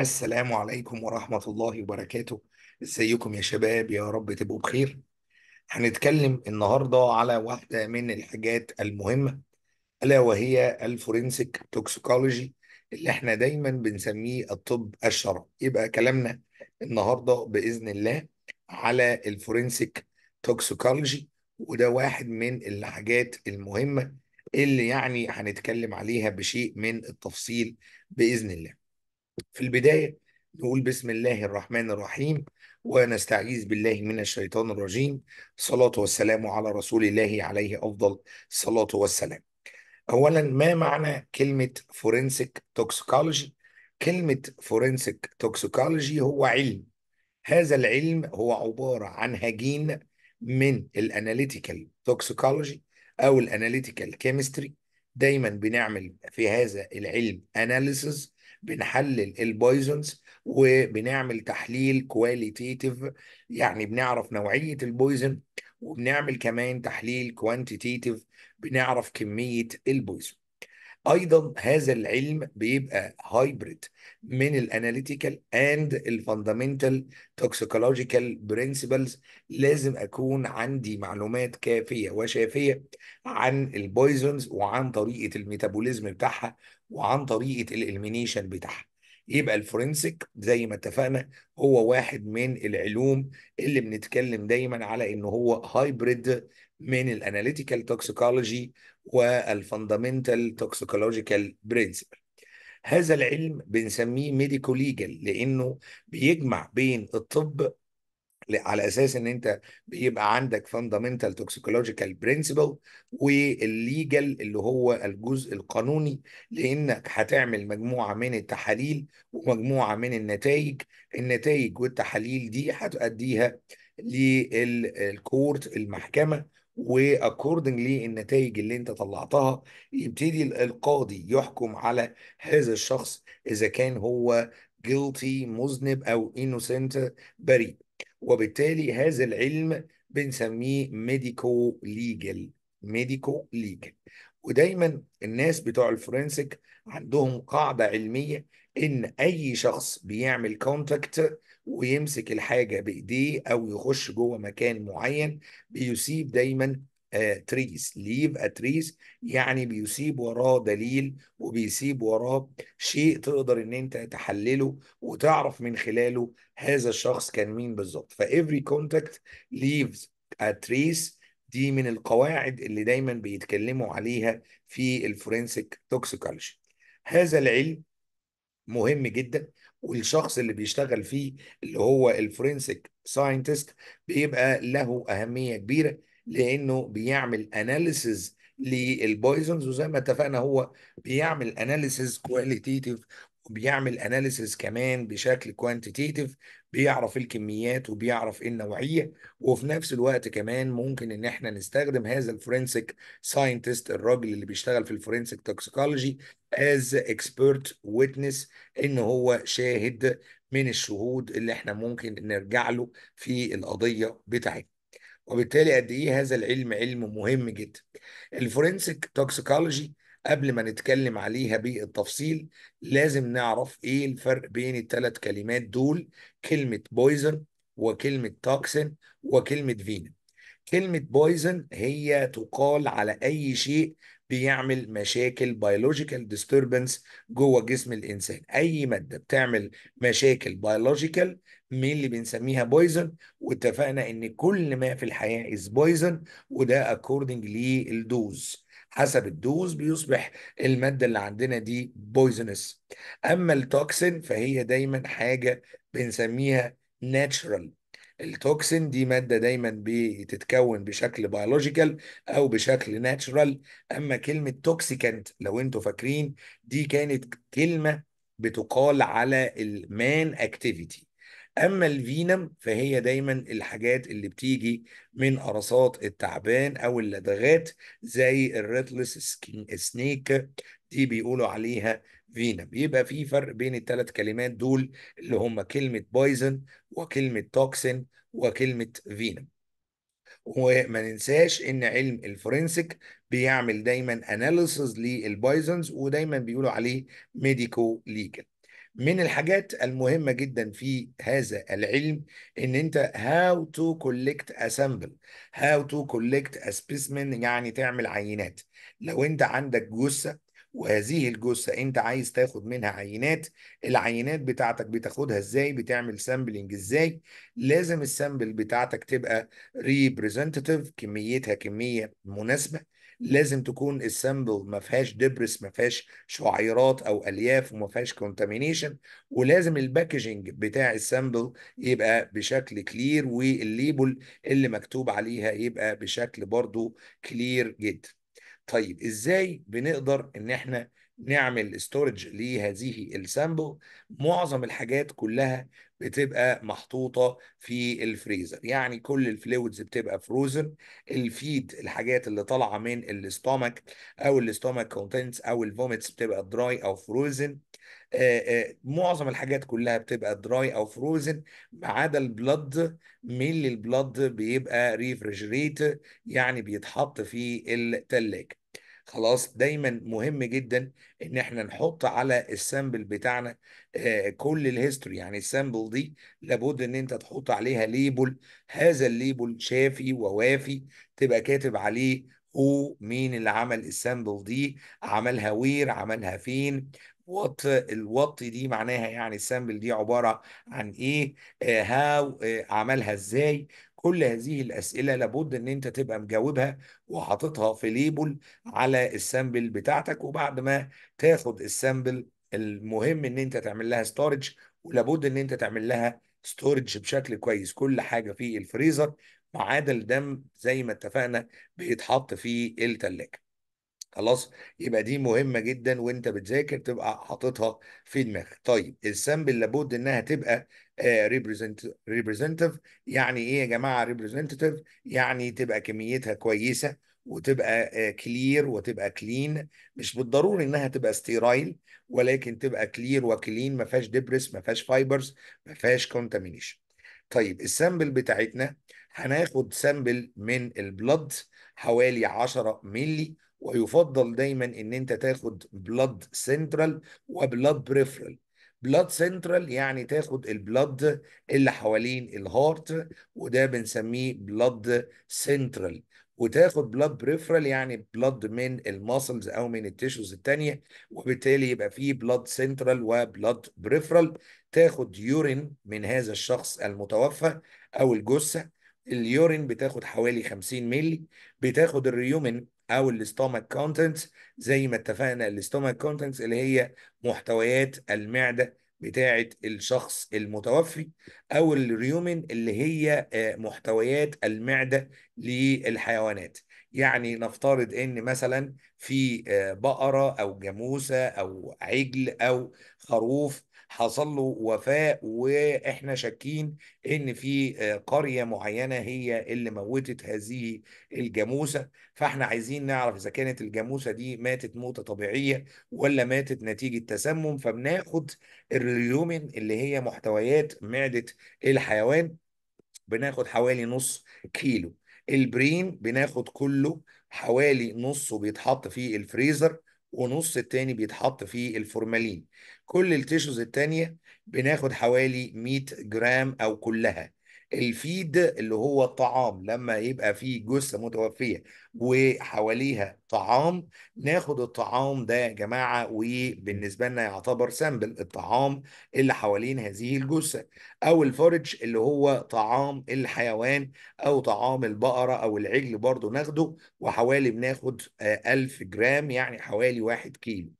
السلام عليكم ورحمة الله وبركاته ازيكم يا شباب يا رب تبقوا بخير هنتكلم النهاردة على واحدة من الحاجات المهمة ألا وهي الفورنسيك توكسيكولوجي اللي احنا دايما بنسميه الطب الشرعي يبقى كلامنا النهاردة بإذن الله على الفورنسيك توكسيكولوجي وده واحد من الحاجات المهمة اللي يعني هنتكلم عليها بشيء من التفصيل بإذن الله في البداية نقول بسم الله الرحمن الرحيم ونستعيذ بالله من الشيطان الرجيم صلاة والسلام على رسول الله عليه أفضل الصلاة والسلام أولا ما معنى كلمة فورنسيك توكسيكولوجي كلمة فورنسيك توكسيكولوجي هو علم هذا العلم هو عبارة عن هجين من الاناليتيكال توكسيكولوجي أو الاناليتيكال كيمستري دايما بنعمل في هذا العلم اناليسز بنحلل البويزنز وبنعمل تحليل كواليتيتيف يعني بنعرف نوعيه البويزن وبنعمل كمان تحليل كوانتيتيف بنعرف كميه البويزن ايضا هذا العلم بيبقى هايبريد من الاناليتيكال اند الفاندامنتال توكسيكولوجيكال برنسبلز لازم اكون عندي معلومات كافيه وشافيه عن البويزونز وعن طريقه الميتابوليزم بتاعها وعن طريقه الالمينيشن بتاعها يبقى الفورنسيك زي ما اتفقنا هو واحد من العلوم اللي بنتكلم دايما على ان هو هايبريد من الاناليتيكال توكسيكولوجي والفاندامنتال توكسيكولوجيكال برنسبل هذا العلم بنسميه ميديكو ليجل لانه بيجمع بين الطب على اساس ان انت بيبقى عندك فاندامنتال توكسيكولوجيكال برنسبل والليجل اللي هو الجزء القانوني لانك هتعمل مجموعه من التحاليل ومجموعه من النتائج النتائج والتحاليل دي هتؤديها للكورت المحكمه واكوردنجلي النتائج اللي انت طلعتها يبتدي القاضي يحكم على هذا الشخص اذا كان هو جيلتي مذنب او انوسنت بريء وبالتالي هذا العلم بنسميه ميديكو ليجل ميديكو ليجل ودايما الناس بتوع الفورنسيك عندهم قاعده علميه ان اي شخص بيعمل كونتاكت ويمسك الحاجه بايديه او يخش جوه مكان معين بيصيب دايما تريز ليف اتريس يعني بيسيب وراه دليل وبيسيب وراه شيء تقدر ان انت تحلله وتعرف من خلاله هذا الشخص كان مين بالظبط فايفري كونتاكت ليفز اتريس دي من القواعد اللي دايما بيتكلموا عليها في الفورنسيك توكسيكولوجي هذا العلم مهم جدا والشخص اللي بيشتغل فيه اللي هو الفورنسيك ساينتست بيبقى له اهميه كبيره لانه بيعمل اناليسز للبويزنز وزي ما اتفقنا هو بيعمل اناليسز كواليتيتيف وبيعمل اناليسز كمان بشكل كوانتيتيف بيعرف الكميات وبيعرف النوعيه وفي نفس الوقت كمان ممكن ان احنا نستخدم هذا الفورنسيك ساينتست الراجل اللي بيشتغل في الفورنسيك توكسيكولوجي از اكسبيرت ويتنس ان هو شاهد من الشهود اللي احنا ممكن نرجع له في القضيه بتاعتنا وبالتالي قد ايه هذا العلم علم مهم جدا الفورنسيك توكسيكولوجي قبل ما نتكلم عليها بالتفصيل لازم نعرف ايه الفرق بين الثلاث كلمات دول كلمه بويزن وكلمه توكسين وكلمه فينم كلمه بويزن هي تقال على اي شيء بيعمل مشاكل بيولوجيكال ديستربنس جوه جسم الانسان اي ماده بتعمل مشاكل بيولوجيكال مين اللي بنسميها بويزن واتفقنا ان كل ما في الحياه از بويزن وده اكوردنج للدوز حسب الدوز بيصبح الماده اللي عندنا دي بويزنس اما التوكسين فهي دايما حاجه بنسميها ناتشرال التوكسين دي ماده دايما بتتكون بشكل بيولوجيكال او بشكل ناتشرال اما كلمه توكسيكانت لو انتوا فاكرين دي كانت كلمه بتقال على المان اكتيفيتي اما الفينم فهي دايما الحاجات اللي بتيجي من قرصات التعبان او اللدغات زي الريتلس سنيك دي بيقولوا عليها فينم يبقى في فرق بين الثلاث كلمات دول اللي هم كلمه بايزن وكلمه توكسين وكلمه فينم وما ننساش ان علم الفورنسيك بيعمل دايما اناليسز للبايزنز ودايما بيقولوا عليه ميديكو ليجل من الحاجات المهمة جدا في هذا العلم ان انت how to collect a sample how to collect a specimen يعني تعمل عينات لو انت عندك جثة وهذه الجثة انت عايز تاخد منها عينات العينات بتاعتك بتاخدها ازاي بتعمل سامبلينج ازاي لازم السامبل بتاعتك تبقى ريبريزنتيف كميتها كمية مناسبة لازم تكون السامبل ما فيهاش دبرس ما فيهاش شعيرات او الياف وما فيهاش كونتامينيشن ولازم الباكجينج بتاع السامبل يبقى بشكل كلير والليبل اللي مكتوب عليها يبقى بشكل برضو كلير جدا طيب ازاي بنقدر ان احنا نعمل استورج لهذه السامبل معظم الحاجات كلها بتبقى محطوطة في الفريزر يعني كل الفلويدز بتبقى فروزن الفيد الحاجات اللي طالعة من الاستومك او الاستومك كونتنتس او الفوميتس بتبقى دراي او فروزن آه، آه، معظم الحاجات كلها بتبقى دراي او فروزن ما عدا البلد من البلد بيبقى ريفرجريت يعني بيتحط في التلاجة خلاص دايما مهم جدا ان احنا نحط على السامبل بتاعنا آه، كل الهيستوري يعني السامبل دي لابد ان انت تحط عليها ليبل هذا الليبل شافي ووافي تبقى كاتب عليه هو مين اللي عمل السامبل دي عملها وير عملها فين وات الوات دي معناها يعني السامبل دي عباره عن ايه هاو آه، آه، عملها ازاي كل هذه الأسئلة لابد إن أنت تبقى مجاوبها وحاططها في ليبل على السامبل بتاعتك وبعد ما تاخد السامبل المهم إن أنت تعمل لها ستورج ولابد إن أنت تعمل لها ستورج بشكل كويس كل حاجة في الفريزر ما عدا الدم زي ما اتفقنا بيتحط في التلاجة خلاص يبقى دي مهمه جدا وانت بتذاكر تبقى حاططها في دماغك طيب السامبل لابد انها تبقى ريبريزنتيف آه، يعني ايه يا جماعه ريبريزنتيف يعني تبقى كميتها كويسه وتبقى كلير آه، وتبقى كلين مش بالضروري انها تبقى ستيرايل ولكن تبقى كلير وكلين ما فيهاش دبرس ما فيهاش فايبرز ما فيهاش كونتامينيشن طيب السامبل بتاعتنا هناخد سامبل من البلد حوالي 10 مللي ويفضل دايما ان انت تاخد بلاد سنترال وبلاد بريفرال بلاد سنترال يعني تاخد البلاد اللي حوالين الهارت وده بنسميه بلاد سنترال وتاخد بلاد بريفرال يعني بلاد من الماسلز او من التيشوز الثانيه وبالتالي يبقى في بلاد سنترال وبلاد بريفرال تاخد يورين من هذا الشخص المتوفى او الجثه اليورين بتاخد حوالي 50 مللي بتاخد الريومن او الاستومك كونتنتس زي ما اتفقنا الاستومك كونتنتس اللي هي محتويات المعده بتاعه الشخص المتوفي او الريومن اللي هي آه، محتويات المعده للحيوانات يعني نفترض ان مثلا في آه، بقره او جاموسه او عجل او خروف حصل له وفاة وإحنا شاكين إن في آه، قرية معينة هي اللي موتت هذه الجاموسة فإحنا عايزين نعرف إذا كانت الجاموسة دي ماتت موتة طبيعية ولا ماتت نتيجة تسمم فبناخد الريومن اللي هي محتويات معدة الحيوان بناخد حوالي نص كيلو البرين بناخد كله حوالي نصه بيتحط في الفريزر ونص التاني بيتحط في الفورمالين كل التيشوز التانية بناخد حوالي 100 جرام او كلها الفيد اللي هو الطعام لما يبقى فيه جثه متوفيه وحواليها طعام ناخد الطعام ده يا جماعه وبالنسبه لنا يعتبر سامبل الطعام اللي حوالين هذه الجثه او الفورج اللي هو طعام الحيوان او طعام البقره او العجل برضو ناخده وحوالي بناخد 1000 آه، جرام يعني حوالي 1 كيلو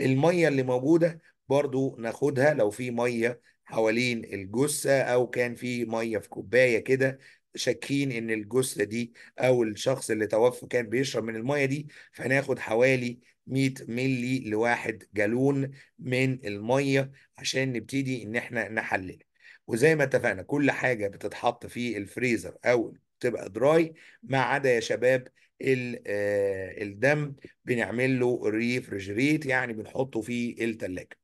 الميه اللي موجوده برضو ناخدها لو في ميه حوالين الجثه او كان في ميه في كوبايه كده شاكين ان الجثه دي او الشخص اللي توفى كان بيشرب من الميه دي فناخد حوالي 100 ملي لواحد جالون من الميه عشان نبتدي ان احنا نحللها وزي ما اتفقنا كل حاجه بتتحط في الفريزر او تبقى دراي ما عدا يا شباب آه، الدم بنعمل له ريفرجريت يعني بنحطه في التلاجه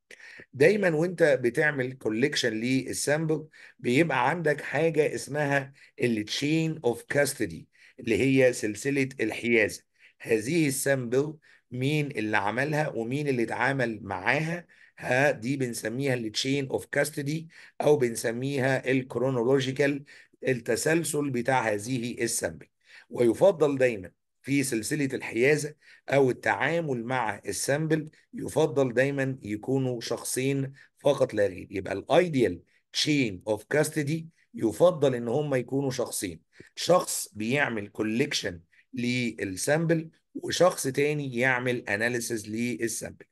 دايما وانت بتعمل كوليكشن للسامبل بيبقى عندك حاجه اسمها التشين اوف كاستدي اللي هي سلسله الحيازه هذه السامبل مين اللي عملها ومين اللي اتعامل معاها ها دي بنسميها التشين اوف كاستدي او بنسميها الكرونولوجيكال التسلسل بتاع هذه السامبل ويفضل دايما في سلسلة الحيازة أو التعامل مع السامبل يفضل دايما يكونوا شخصين فقط لا غير يبقى الايديال تشين اوف كاستدي يفضل ان هم يكونوا شخصين شخص بيعمل كوليكشن للسامبل وشخص تاني يعمل اناليسز للسامبل.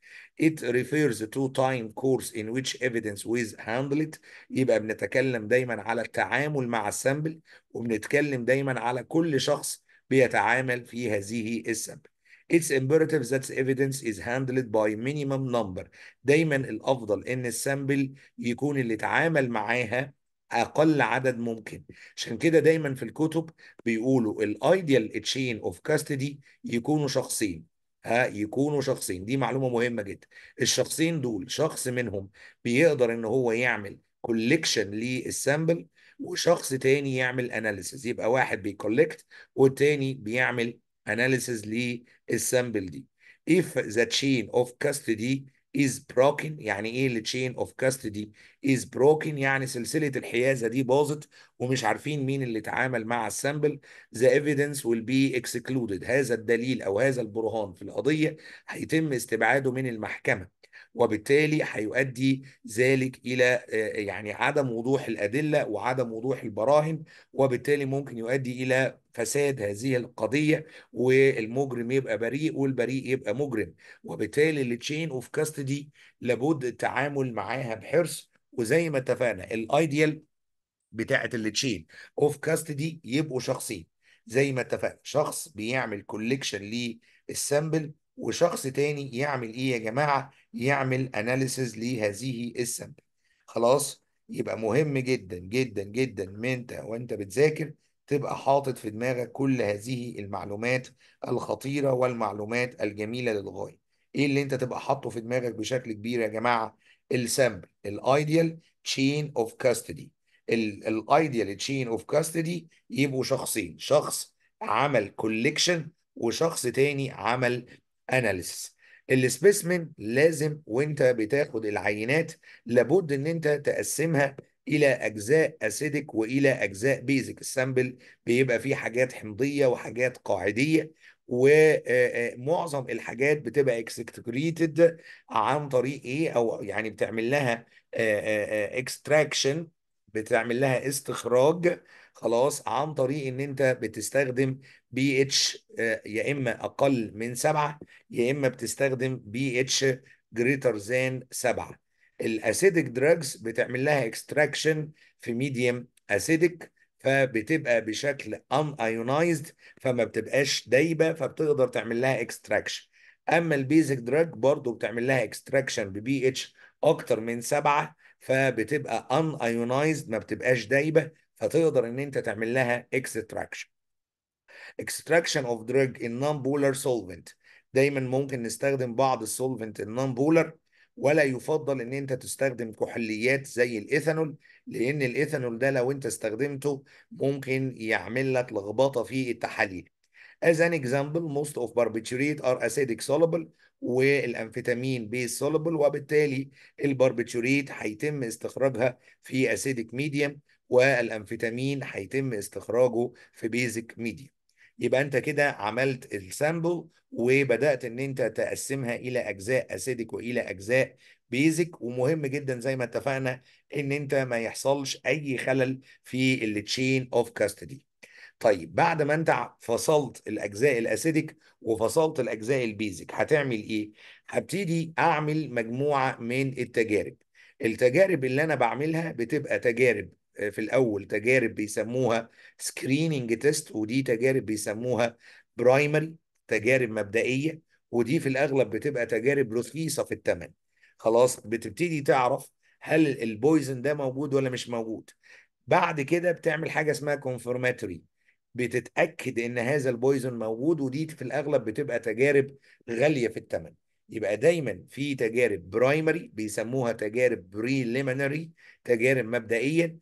It refers to time course in which evidence was handled يبقى بنتكلم دايما على التعامل مع السامبل وبنتكلم دايما على كل شخص بيتعامل في هذه السبب It's imperative that evidence is handled by minimum number. دايما الافضل ان السامبل يكون اللي اتعامل معاها اقل عدد ممكن. عشان كده دايما في الكتب بيقولوا الايديال تشين اوف كاستدي يكونوا شخصين. ها يكونوا شخصين دي معلومه مهمه جدا. الشخصين دول شخص منهم بيقدر ان هو يعمل كوليكشن للسامبل وشخص تاني يعمل اناليسز يبقى واحد بيكولكت والتاني بيعمل اناليسز للسامبل دي if the chain of custody is broken يعني ايه اللي chain of custody is broken يعني سلسلة الحيازة دي باظت ومش عارفين مين اللي اتعامل مع السامبل the evidence will be excluded هذا الدليل او هذا البرهان في القضية هيتم استبعاده من المحكمة وبالتالي هيؤدي ذلك الى آه، يعني عدم وضوح الادله وعدم وضوح البراهن وبالتالي ممكن يؤدي الى فساد هذه القضيه والمجرم يبقى بريء والبريء يبقى مجرم وبالتالي التشين اوف كاستدي لابد التعامل معاها بحرص وزي ما اتفقنا الايديال بتاعه التشين اوف كاستدي يبقوا شخصين زي ما اتفقنا شخص بيعمل كوليكشن للسامبل وشخص تاني يعمل ايه يا جماعه يعمل اناليسز لهذه السامبل خلاص يبقى مهم جدا جدا جدا ان انت وانت بتذاكر تبقى حاطط في دماغك كل هذه المعلومات الخطيره والمعلومات الجميله للغايه ايه اللي انت تبقى حاطه في دماغك بشكل كبير يا جماعه السامبل الايديال تشين اوف كاستدي الايديال تشين اوف كاستدي يبقوا شخصين شخص عمل كوليكشن وشخص تاني عمل اناليسيس السبيسمن لازم وانت بتاخد العينات لابد ان انت تقسمها الى اجزاء اسيدك والى اجزاء بيزك السامبل بيبقى فيه حاجات حمضيه وحاجات قاعديه ومعظم آه، آه، الحاجات بتبقى اكسكريتد عن طريق ايه او يعني بتعمل لها اكستراكشن آه، بتعمل لها استخراج خلاص عن طريق ان انت بتستخدم بي اتش آه، يا اما اقل من سبعه يا اما بتستخدم بي اتش جريتر ذان سبعه الاسيدك دراجز بتعمل لها اكستراكشن في ميديم اسيدك فبتبقى بشكل ان ايونايزد فما بتبقاش دايبه فبتقدر تعمل لها اكستراكشن اما البيزك دراج برضو بتعمل لها اكستراكشن ببي اتش اكتر من سبعه فبتبقى ان ايونايزد ما بتبقاش دايبه هتقدر ان انت تعمل لها اكستراكشن اكستراكشن اوف دراج ان نون بولر سولفنت دايما ممكن نستخدم بعض السولفنت النون بولر ولا يفضل ان انت تستخدم كحوليات زي الايثانول لان الايثانول ده لو انت استخدمته ممكن يعمل لك لخبطه في التحاليل As an example, most of barbiturate are acidic soluble والأمفيتامين بيز soluble وبالتالي الباربيتوريت هيتم استخراجها في acidic medium والأمفيتامين هيتم استخراجه في بيزك ميديا يبقى انت كده عملت السامبل وبدات ان انت تقسمها الى اجزاء اسيدك والى اجزاء بيزك ومهم جدا زي ما اتفقنا ان انت ما يحصلش اي خلل في التشين اوف كاستدي طيب بعد ما انت فصلت الاجزاء الاسيدك وفصلت الاجزاء البيزك هتعمل ايه هبتدي اعمل مجموعه من التجارب التجارب اللي انا بعملها بتبقى تجارب في الاول تجارب بيسموها سكريننج تيست ودي تجارب بيسموها برايمري تجارب مبدئيه ودي في الاغلب بتبقى تجارب رخيصه في الثمن خلاص بتبتدي تعرف هل البويزن ده موجود ولا مش موجود بعد كده بتعمل حاجه اسمها كونفرماتوري بتتاكد ان هذا البويزن موجود ودي في الاغلب بتبقى تجارب غاليه في الثمن يبقى دايما في تجارب برايمري بيسموها تجارب بريليمينري تجارب مبدئيه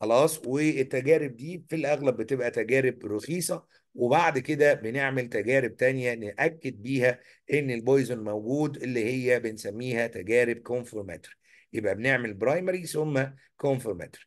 خلاص والتجارب دي في الاغلب بتبقى تجارب رخيصه وبعد كده بنعمل تجارب تانية نأكد بيها إن البويزون موجود اللي هي بنسميها تجارب كونفورماتري يبقى بنعمل برايمري ثم كونفورماتري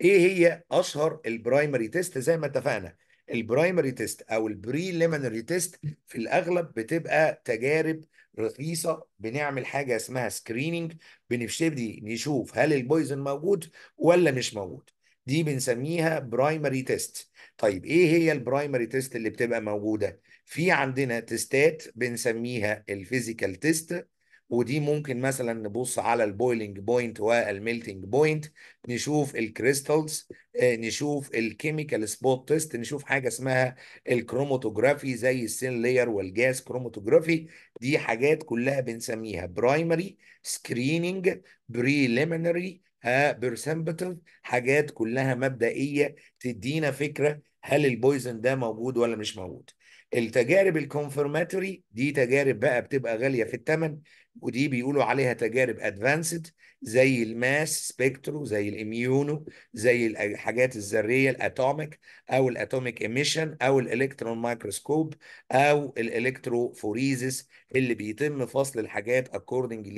إيه هي أشهر البرايمري تيست زي ما اتفقنا البرايمري تيست أو البريليمينري تيست في الأغلب بتبقى تجارب رخيصه بنعمل حاجه اسمها سكريننج بنبتدي نشوف هل البويزن موجود ولا مش موجود دي بنسميها برايمري تيست طيب ايه هي البرايمري تيست اللي بتبقى موجوده في عندنا تيستات بنسميها الفيزيكال تيست ودي ممكن مثلا نبص على البويلنج بوينت والميلتنج بوينت نشوف الكريستالز آه، نشوف الكيميكال سبوت تيست نشوف حاجه اسمها الكروماتوجرافي زي السين لاير والجاز كروماتوجرافي دي حاجات كلها بنسميها برايمري سكريننج بريليمينري بيرسمبتيف حاجات كلها مبدئيه تدينا فكره هل البويزن ده موجود ولا مش موجود التجارب الكونفرماتوري دي تجارب بقى بتبقى غاليه في الثمن ودي بيقولوا عليها تجارب ادفانسد زي الماس سبيكترو زي الاميونو زي الحاجات الذريه الاتوميك او الاتوميك ايميشن او الالكترون مايكروسكوب او الالكتروفوريزس اللي بيتم فصل الحاجات اكوردنج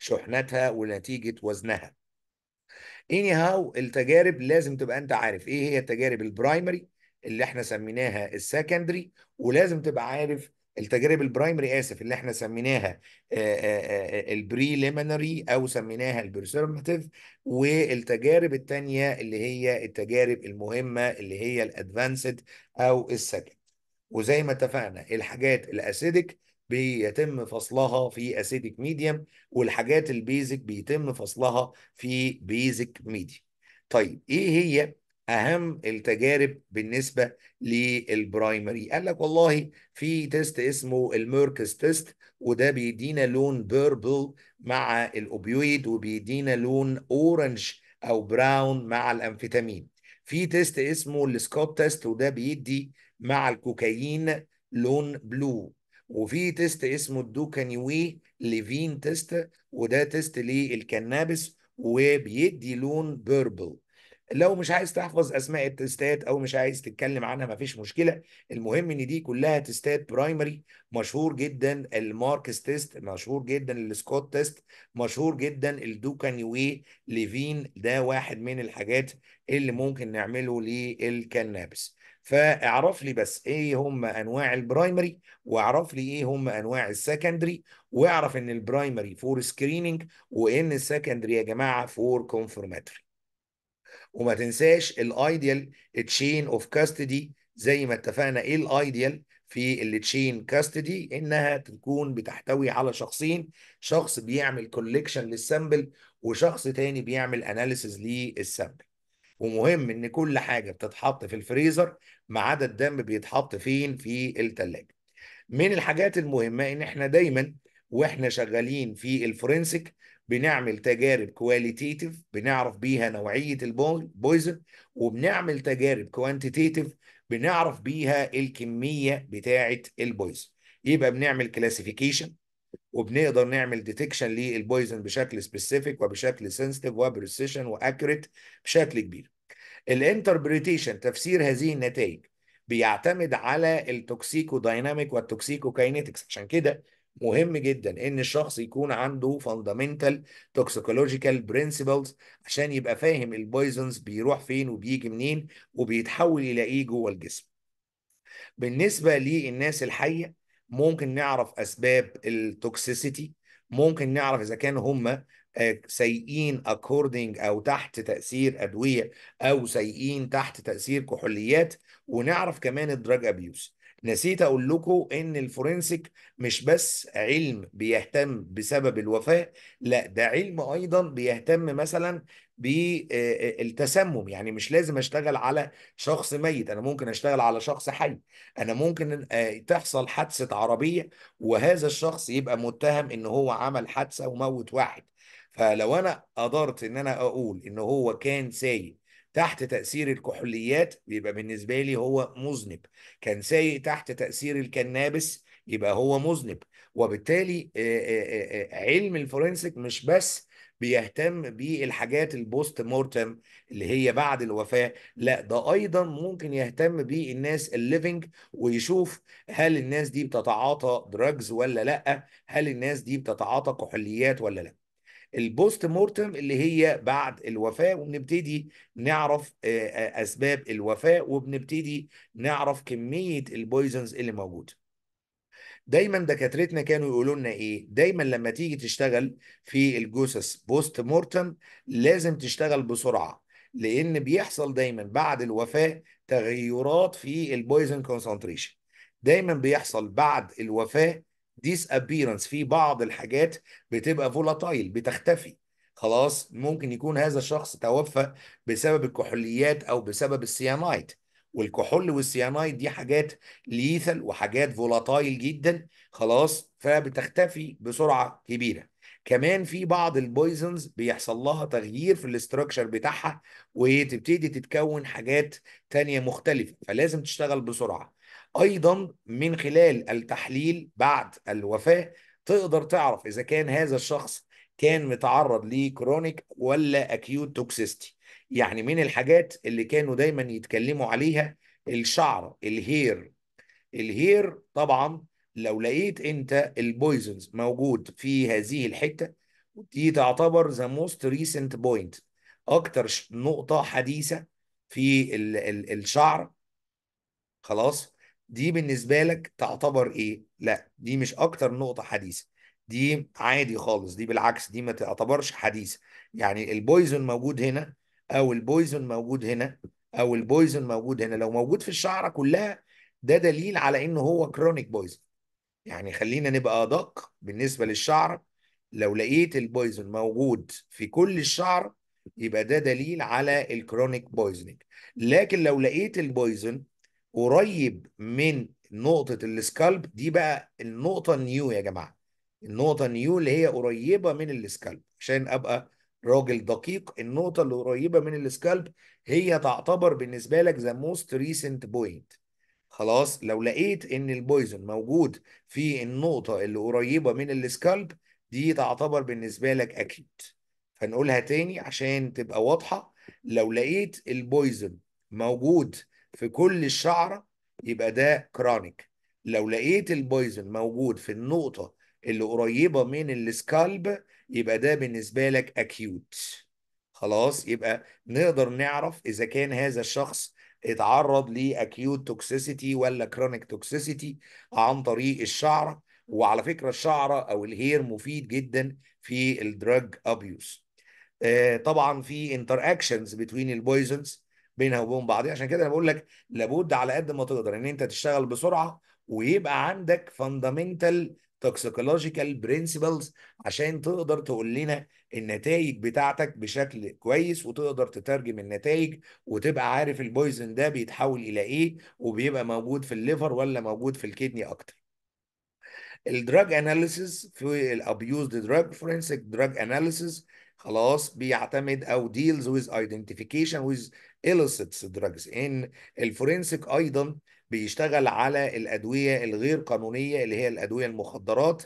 لشحنتها ونتيجه وزنها. اني هاو التجارب لازم تبقى انت عارف ايه هي التجارب البرايمري اللي احنا سميناها السكندري ولازم تبقى عارف التجارب البرايمري اسف اللي احنا سميناها البريليمينري او سميناها البرسيرماتيف والتجارب الثانيه اللي هي التجارب المهمه اللي هي الادفانسد او السكند وزي ما اتفقنا الحاجات الاسيدك بيتم فصلها في اسيدك ميديم والحاجات البيزك بيتم فصلها في بيزك ميديم طيب ايه هي اهم التجارب بالنسبه للبرايمري قال لك والله في تيست اسمه الميركس تيست وده بيدينا لون بيربل مع الاوبيويد وبيدينا لون اورنج او براون مع الامفيتامين في تيست اسمه السكوب تيست وده بيدي مع الكوكايين لون بلو وفي تيست اسمه الدوكانيوي ليفين تيست وده تيست للكنابس وبيدي لون بيربل لو مش عايز تحفظ اسماء التستات او مش عايز تتكلم عنها مفيش مشكله المهم ان دي كلها تستات برايمري مشهور جدا الماركس تيست مشهور جدا السكوت تيست مشهور جدا الدوكانيوي ليفين ده واحد من الحاجات اللي ممكن نعمله للكنابس فاعرف لي بس ايه هم انواع البرايمري واعرف لي ايه هم انواع السكندري واعرف ان البرايمري فور سكريننج وان السكندري يا جماعه فور كونفرماتري وما تنساش الايديال تشين اوف كاستدي زي ما اتفقنا ايه الايديال في التشين كاستدي انها تكون بتحتوي على شخصين شخص بيعمل كوليكشن للسامبل وشخص تاني بيعمل اناليسز للسامبل ومهم ان كل حاجه بتتحط في الفريزر ما عدا الدم بيتحط فين في التلاجه من الحاجات المهمه ان احنا دايما واحنا شغالين في الفورنسيك بنعمل تجارب كواليتيتيف بنعرف بيها نوعيه البويزن وبنعمل تجارب كوانتيتيف بنعرف بيها الكميه بتاعه البويزن يبقى بنعمل كلاسيفيكيشن وبنقدر نعمل ديتكشن للبويزن بشكل سبيسيفيك وبشكل سنسيتيف وبريسيشن واكوريت بشكل كبير. الانتربريتيشن تفسير هذه النتائج بيعتمد على التوكسيكو دايناميك والتوكسيكو كاينيتكس عشان كده مهم جدا ان الشخص يكون عنده فاندامنتال توكسيكولوجيكال برنسبلز عشان يبقى فاهم البويزنز بيروح فين وبيجي منين وبيتحول الى ايه جوه الجسم بالنسبه للناس الحيه ممكن نعرف اسباب التوكسيسيتي ممكن نعرف اذا كان هم آه، سيئين اكوردنج او تحت تاثير ادويه او سيئين تحت تاثير كحوليات ونعرف كمان الدراج ابيوز نسيت اقول لكم ان الفورنسيك مش بس علم بيهتم بسبب الوفاه لا ده علم ايضا بيهتم مثلا بالتسمم آه، آه، يعني مش لازم اشتغل على شخص ميت انا ممكن اشتغل على شخص حي انا ممكن آه، تحصل حادثه عربيه وهذا الشخص يبقى متهم ان هو عمل حادثه وموت واحد فلو انا قدرت ان انا اقول ان هو كان سايق تحت تأثير الكحوليات بيبقى بالنسبة لي هو مذنب كان سايق تحت تأثير الكنابس يبقى هو مذنب وبالتالي آه، آه، آه، علم الفورنسيك مش بس بيهتم بالحاجات البوست مورتم اللي هي بعد الوفاة لا ده أيضا ممكن يهتم بالناس الليفنج ويشوف هل الناس دي بتتعاطى دراجز ولا لا هل الناس دي بتتعاطى كحوليات ولا لا البوست مورتم اللي هي بعد الوفاه وبنبتدي نعرف آه، آه، اسباب الوفاه وبنبتدي نعرف كميه البويزنز اللي موجوده دايما دكاترتنا كانوا يقولوا لنا ايه دايما لما تيجي تشتغل في الجثث بوست مورتم لازم تشتغل بسرعه لان بيحصل دايما بعد الوفاه تغيرات في البويزن كونسنتريشن دايما بيحصل بعد الوفاه ديس ابيرنس في بعض الحاجات بتبقى فولاتايل بتختفي خلاص ممكن يكون هذا الشخص توفى بسبب الكحوليات او بسبب السيانايد والكحول والسيانايد دي حاجات ليثل وحاجات فولاتايل جدا خلاص فبتختفي بسرعه كبيره كمان في بعض البويزنز بيحصل لها تغيير في الاستراكشر بتاعها وتبتدي تتكون حاجات تانية مختلفة فلازم تشتغل بسرعة ايضا من خلال التحليل بعد الوفاه تقدر تعرف اذا كان هذا الشخص كان متعرض لكرونيك ولا اكيوت توكسيستي يعني من الحاجات اللي كانوا دايما يتكلموا عليها الشعر الهير الهير طبعا لو لقيت انت البويزنز موجود في هذه الحته دي تعتبر ذا موست ريسنت بوينت اكتر نقطه حديثه في الشعر خلاص دي بالنسبه لك تعتبر ايه؟ لا دي مش اكتر نقطه حديثه دي عادي خالص دي بالعكس دي ما تعتبرش حديثه يعني البويزون موجود هنا او البويزون موجود هنا او البويزون موجود هنا لو موجود في الشعره كلها ده دليل على انه هو كرونيك بويزون يعني خلينا نبقى ادق بالنسبه للشعره لو لقيت البويزون موجود في كل الشعر يبقى ده دليل على الكرونيك بويزنج لكن لو لقيت البويزن قريب من نقطة السكالب دي بقى النقطة النيو يا جماعة النقطة النيو اللي هي قريبة من السكالب عشان أبقى راجل دقيق النقطة اللي قريبة من السكالب هي تعتبر بالنسبة لك ذا موست ريسنت بوينت خلاص لو لقيت ان البويزون موجود في النقطة اللي قريبة من السكالب دي تعتبر بالنسبة لك أكيد فنقولها تاني عشان تبقى واضحة لو لقيت البويزون موجود في كل الشعرة يبقى ده كرونيك لو لقيت البويزن موجود في النقطة اللي قريبة من السكالب يبقى ده بالنسبة لك أكيوت خلاص يبقى نقدر نعرف إذا كان هذا الشخص اتعرض لأكيوت توكسيسيتي ولا كرونيك توكسيسيتي عن طريق الشعرة وعلى فكرة الشعرة أو الهير مفيد جدا في الدراج أبيوز آه، طبعا في انتر اكشنز بتوين البويزنز بينها وبين بعض عشان كده انا بقول لك لابد على قد ما تقدر ان انت تشتغل بسرعه ويبقى عندك فاندامنتال توكسيكولوجيكال برنسبلز عشان تقدر تقول لنا النتائج بتاعتك بشكل كويس وتقدر تترجم النتائج وتبقى عارف البويزن ده بيتحول الى ايه وبيبقى موجود في الليفر ولا موجود في الكدني اكتر الدراج اناليسيس في الابيوزد دراج فورنسيك دراج اناليسيس خلاص بيعتمد او ديلز ويز ايدنتيفيكيشن ويز illicit drugs ان الفورنسيك ايضا بيشتغل على الادويه الغير قانونيه اللي هي الادويه المخدرات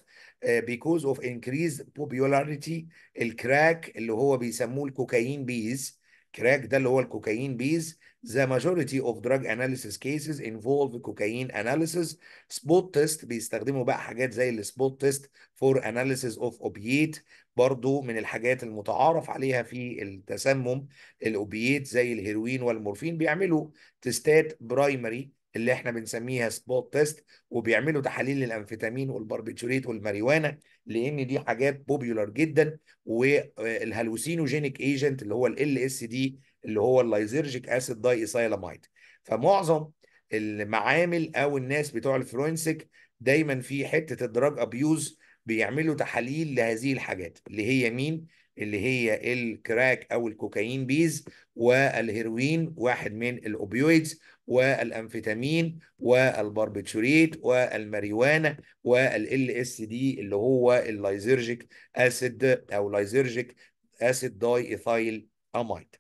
بيكوز اوف انكريز popularity الكراك اللي هو بيسموه الكوكايين بيز كراك ده اللي هو الكوكايين بيز the majority of drug analysis cases involve cocaine analysis spot test بيستخدموا بقى حاجات زي السبوت تيست for analysis of opiate برضو من الحاجات المتعارف عليها في التسمم الاوبييت زي الهيروين والمورفين بيعملوا تستات برايمري اللي احنا بنسميها سبوت تيست وبيعملوا تحاليل للانفيتامين والباربيتوريت والماريوانا لان دي حاجات بوبيولار جدا والهلوسينوجينيك ايجنت اللي هو ال اس دي اللي هو اللايزرجيك اسيد داي ايسايلامايد فمعظم المعامل او الناس بتوع الفورنسيك دايما في حته الدراج ابيوز بيعملوا تحاليل لهذه الحاجات اللي هي مين؟ اللي هي الكراك او الكوكايين بيز والهيروين واحد من الاوبيويدز والامفيتامين والباربيتشوريت والماريوانا والال اس دي اللي هو اللايزرجيك اسيد او لايزرجيك اسيد داي ايثايل امايد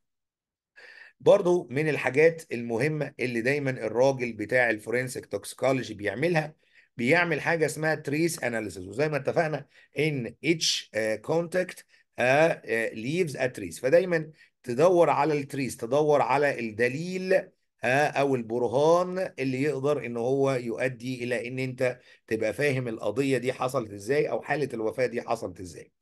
برضو من الحاجات المهمة اللي دايما الراجل بتاع الفورنسيك توكسيكولوجي بيعملها بيعمل حاجه اسمها تريس اناليسيز وزي ما اتفقنا ان اتش كونتاكت ليفز ا تريس فدايما تدور على التريس تدور على الدليل آه، او البرهان اللي يقدر ان هو يؤدي الى ان انت تبقى فاهم القضيه دي حصلت ازاي او حاله الوفاه دي حصلت ازاي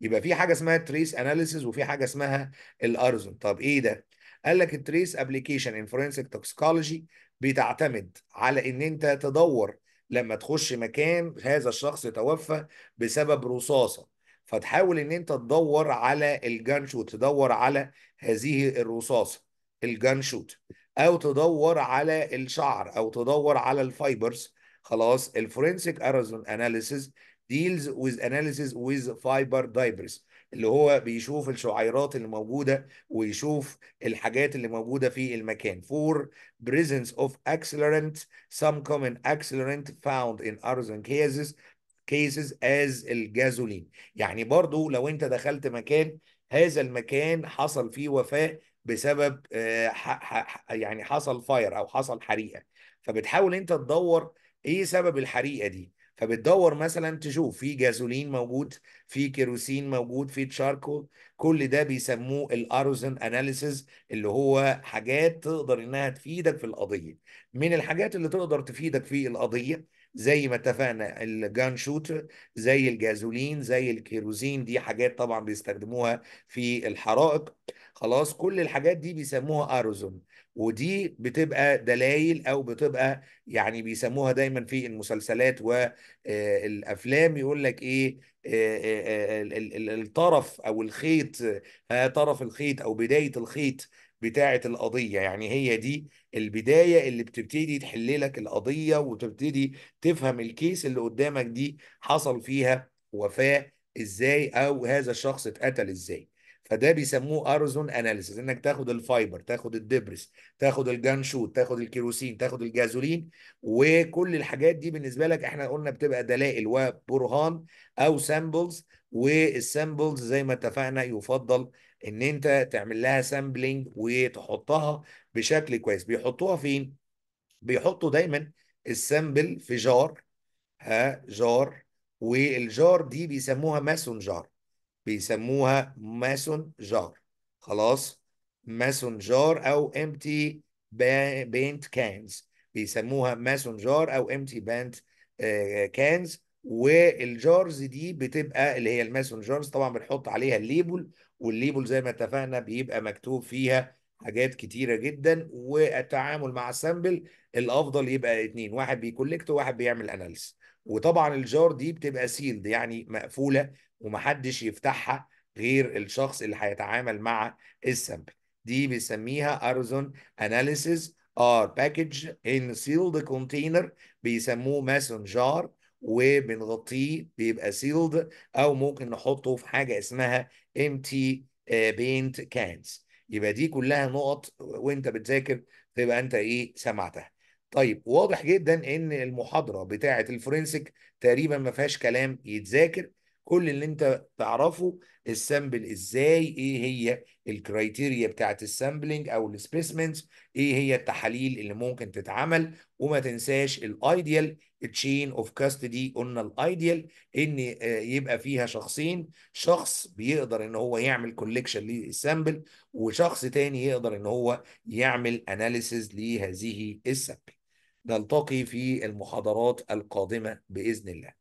يبقى في حاجه اسمها تريس اناليسيز وفي حاجه اسمها الارزن طب ايه ده قال لك التريس ابلكيشن ان فورنسيك توكسيكولوجي بتعتمد على ان انت تدور لما تخش مكان هذا الشخص توفى بسبب رصاصه فتحاول ان انت تدور على الجانشوت تدور على هذه الرصاصه الجانشوت او تدور على الشعر او تدور على الفايبرز خلاص الفورنسيك ارازون اناليسيز ديلز ويز اناليسيز ويز فايبر دايبرز اللي هو بيشوف الشعيرات اللي موجودة ويشوف الحاجات اللي موجودة في المكان for presence of accelerant some common accelerant found in arson cases cases as الجازولين يعني برضو لو انت دخلت مكان هذا المكان حصل فيه وفاة بسبب آه، يعني حصل فاير او حصل حريقه فبتحاول انت تدور ايه سبب الحريقه دي فبتدور مثلا تشوف في جازولين موجود في كيروسين موجود في تشاركول كل ده بيسموه الاروزن اناليسز اللي هو حاجات تقدر انها تفيدك في القضيه من الحاجات اللي تقدر تفيدك في القضيه زي ما اتفقنا الجان شوتر زي الجازولين زي الكيروزين دي حاجات طبعا بيستخدموها في الحرائق خلاص كل الحاجات دي بيسموها اروزون ودي بتبقى دلائل او بتبقى يعني بيسموها دايما في المسلسلات والافلام آه، يقول لك ايه آه، آه، الطرف او الخيط طرف الخيط او بدايه الخيط بتاعه القضيه يعني هي دي البدايه اللي بتبتدي تحل لك القضيه وتبتدي تفهم الكيس اللي قدامك دي حصل فيها وفاه ازاي او هذا الشخص اتقتل ازاي فده بيسموه ارزون اناليسيس انك تاخد الفايبر تاخد الدبرس تاخد الجانشوت تاخد الكيروسين تاخد الجازولين وكل الحاجات دي بالنسبه لك احنا قلنا بتبقى دلائل وبرهان او سامبلز والسامبلز زي ما اتفقنا يفضل ان انت تعمل لها سامبلينج وتحطها بشكل كويس بيحطوها فين بيحطوا دايما السامبل في جار ها جار والجار دي بيسموها ماسون جار بيسموها ماسون جار خلاص ماسون جار او امتي بينت كانز بيسموها ماسون جار او امتي بينت كانز والجارز دي بتبقى اللي هي الماسون جارز طبعا بنحط عليها الليبل والليبل زي ما اتفقنا بيبقى مكتوب فيها حاجات كتيره جدا والتعامل مع السامبل الافضل يبقى اتنين واحد بيكولكت وواحد بيعمل اناليس وطبعا الجار دي بتبقى سيلد يعني مقفوله ومحدش يفتحها غير الشخص اللي هيتعامل مع السامبل دي بنسميها ارزون اناليسيز ار باكج ان سيلد كونتينر بيسموه ماسون جار وبنغطيه بيبقى سيلد او ممكن نحطه في حاجه اسمها امتي بينت كانز يبقى دي كلها نقط وانت بتذاكر تبقى انت ايه سمعتها طيب واضح جدا ان المحاضره بتاعه الفورنسيك تقريبا ما فيهاش كلام يتذاكر كل اللي انت تعرفه السامبل ازاي ايه هي الكرايتيريا بتاعت السامبلينج او السبيسمنتس ايه هي التحاليل اللي ممكن تتعمل وما تنساش الايديال تشين اوف كاستدي قلنا الايديال ان آه، يبقى فيها شخصين شخص بيقدر ان هو يعمل كوليكشن للسامبل وشخص تاني يقدر ان هو يعمل اناليسز لهذه السامبل نلتقي في المحاضرات القادمه باذن الله